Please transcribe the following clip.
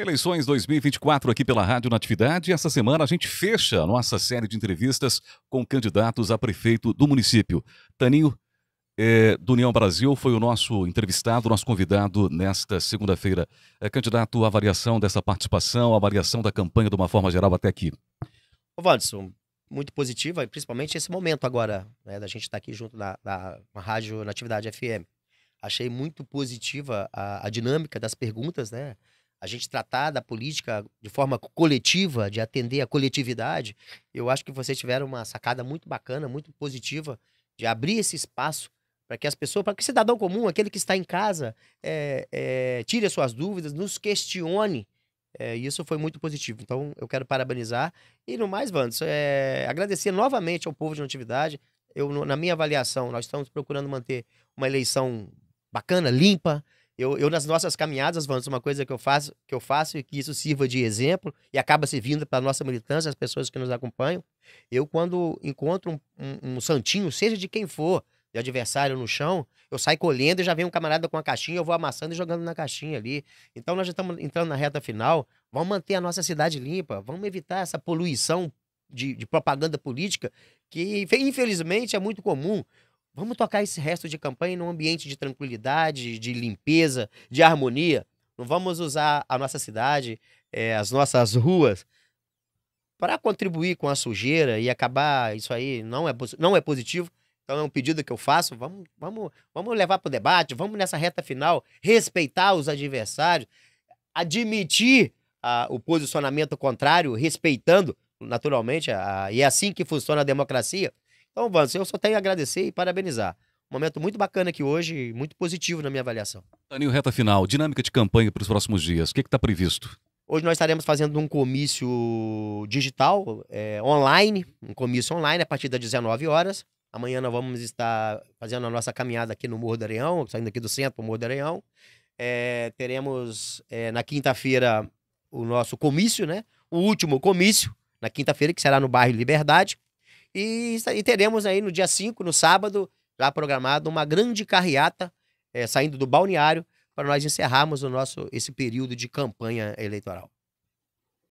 Eleições 2024 aqui pela Rádio Natividade. Essa semana a gente fecha a nossa série de entrevistas com candidatos a prefeito do município. Taninho, é, do União Brasil, foi o nosso entrevistado, nosso convidado nesta segunda-feira. É, candidato, a variação dessa participação, a variação da campanha de uma forma geral até aqui. Ô, Vadson, muito positiva, principalmente esse momento agora, né, da gente estar tá aqui junto na, na, na Rádio Natividade FM. Achei muito positiva a, a dinâmica das perguntas, né? a gente tratar da política de forma coletiva, de atender a coletividade, eu acho que vocês tiveram uma sacada muito bacana, muito positiva, de abrir esse espaço para que as pessoas, para que o cidadão comum, aquele que está em casa, é, é, tire as suas dúvidas, nos questione. É, isso foi muito positivo. Então, eu quero parabenizar. E no mais, Vandes, é, agradecer novamente ao povo de Natividade. Eu, na minha avaliação, nós estamos procurando manter uma eleição bacana, limpa, eu, eu, nas nossas caminhadas, vamos uma coisa que eu faço, que eu faço e que isso sirva de exemplo e acaba servindo para a nossa militância, as pessoas que nos acompanham. Eu, quando encontro um, um, um, santinho, seja de quem for, de adversário no chão, eu saio colhendo e já vem um camarada com a caixinha, eu vou amassando e jogando na caixinha ali. Então nós já estamos entrando na reta final. Vamos manter a nossa cidade limpa, vamos evitar essa poluição de, de propaganda política que, infelizmente, é muito comum. Vamos tocar esse resto de campanha num ambiente de tranquilidade, de limpeza, de harmonia. Não vamos usar a nossa cidade, é, as nossas ruas, para contribuir com a sujeira e acabar isso aí não é, não é positivo. Então é um pedido que eu faço. Vamos, vamos, vamos levar para o debate, vamos nessa reta final, respeitar os adversários, admitir a, o posicionamento contrário, respeitando naturalmente, a, e é assim que funciona a democracia. Então, Vance, eu só tenho a agradecer e parabenizar. Um momento muito bacana aqui hoje, muito positivo na minha avaliação. Danilo, reta final, dinâmica de campanha para os próximos dias. O que está previsto? Hoje nós estaremos fazendo um comício digital, é, online, um comício online a partir das 19 horas. Amanhã nós vamos estar fazendo a nossa caminhada aqui no Morro do Areião, saindo aqui do centro para o Morro do Areião. É, teremos é, na quinta-feira o nosso comício, né? O último comício, na quinta-feira, que será no bairro Liberdade. E, e teremos aí no dia 5, no sábado, já programado, uma grande carreata é, saindo do balneário para nós encerrarmos o nosso esse período de campanha eleitoral.